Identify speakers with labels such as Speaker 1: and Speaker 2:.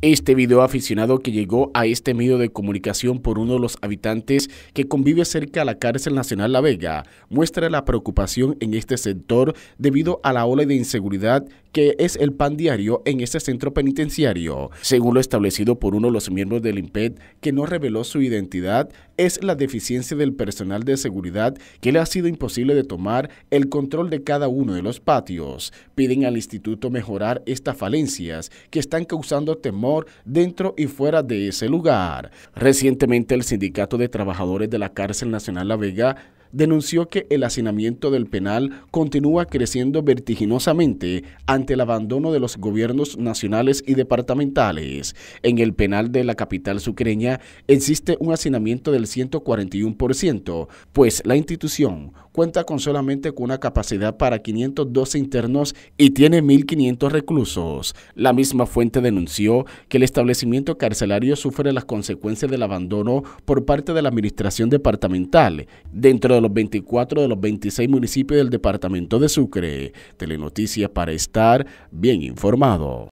Speaker 1: Este video aficionado que llegó a este medio de comunicación por uno de los habitantes que convive cerca a la cárcel nacional La Vega muestra la preocupación en este sector debido a la ola de inseguridad que es el pan diario en este centro penitenciario. Según lo establecido por uno de los miembros del IMPED que no reveló su identidad, es la deficiencia del personal de seguridad que le ha sido imposible de tomar el control de cada uno de los patios. Piden al instituto mejorar estas falencias que están causando temor dentro y fuera de ese lugar. Recientemente el Sindicato de Trabajadores de la Cárcel Nacional La Vega denunció que el hacinamiento del penal continúa creciendo vertiginosamente ante el abandono de los gobiernos nacionales y departamentales. En el penal de la capital sucreña existe un hacinamiento del 141%, pues la institución cuenta con solamente con una capacidad para 512 internos y tiene 1.500 reclusos. La misma fuente denunció que el establecimiento carcelario sufre las consecuencias del abandono por parte de la administración departamental. Dentro de los 24 de los 26 municipios del departamento de Sucre. Telenoticias para estar bien informado.